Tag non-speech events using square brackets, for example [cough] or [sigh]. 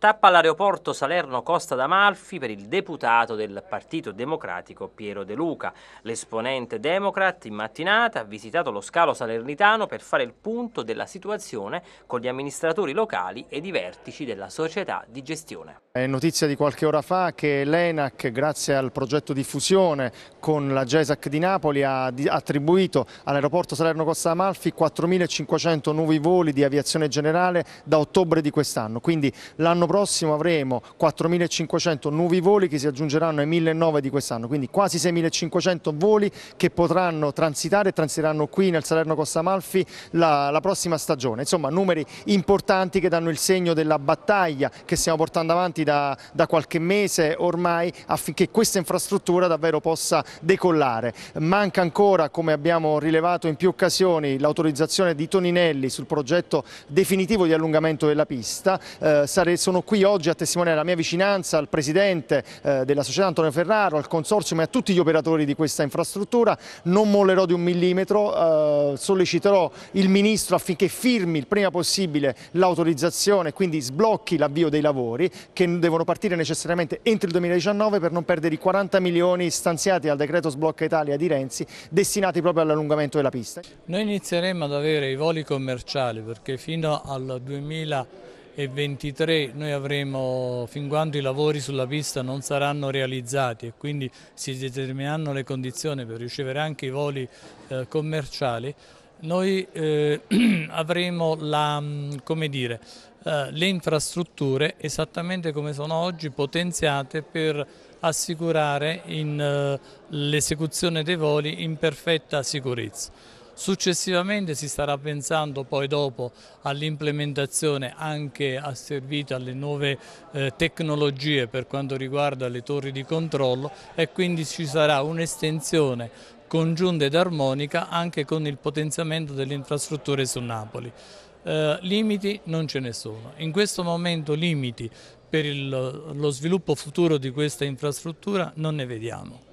Tappa all'aeroporto Salerno-Costa d'Amalfi per il deputato del Partito Democratico Piero De Luca. L'esponente democrat in mattinata ha visitato lo scalo salernitano per fare il punto della situazione con gli amministratori locali ed i vertici della società di gestione. È notizia di qualche ora fa che l'ENAC, grazie al progetto di fusione con la GESAC di Napoli, ha attribuito all'aeroporto Salerno-Costa d'Amalfi 4.500 nuovi voli di aviazione generale da ottobre di quest'anno. Quindi l'anno prossimo avremo 4.500 nuovi voli che si aggiungeranno ai 1.900 di quest'anno, quindi quasi 6.500 voli che potranno transitare e transiteranno qui nel Salerno Costa Amalfi la, la prossima stagione. Insomma, numeri importanti che danno il segno della battaglia che stiamo portando avanti da, da qualche mese ormai affinché questa infrastruttura davvero possa decollare. Manca ancora, come abbiamo rilevato in più occasioni, l'autorizzazione di Toninelli sul progetto definitivo di allungamento della pista. Eh, sono sono qui oggi a testimoniare la mia vicinanza al presidente eh, della società Antonio Ferraro, al consorzio e a tutti gli operatori di questa infrastruttura. Non mollerò di un millimetro, eh, solleciterò il ministro affinché firmi il prima possibile l'autorizzazione, quindi sblocchi l'avvio dei lavori che devono partire necessariamente entro il 2019 per non perdere i 40 milioni stanziati al decreto sblocca Italia di Renzi destinati proprio all'allungamento della pista. Noi inizieremo ad avere i voli commerciali perché fino al 2000 e 23 noi avremo, fin quando i lavori sulla pista non saranno realizzati e quindi si determineranno le condizioni per ricevere anche i voli eh, commerciali, noi eh, [clears throat] avremo la, mm, dire, eh, le infrastrutture esattamente come sono oggi potenziate per assicurare eh, l'esecuzione dei voli in perfetta sicurezza. Successivamente si starà pensando poi dopo all'implementazione anche asservita alle nuove eh, tecnologie per quanto riguarda le torri di controllo e quindi ci sarà un'estensione congiunta ed armonica anche con il potenziamento delle infrastrutture su Napoli. Eh, limiti non ce ne sono. In questo momento limiti per il, lo sviluppo futuro di questa infrastruttura non ne vediamo.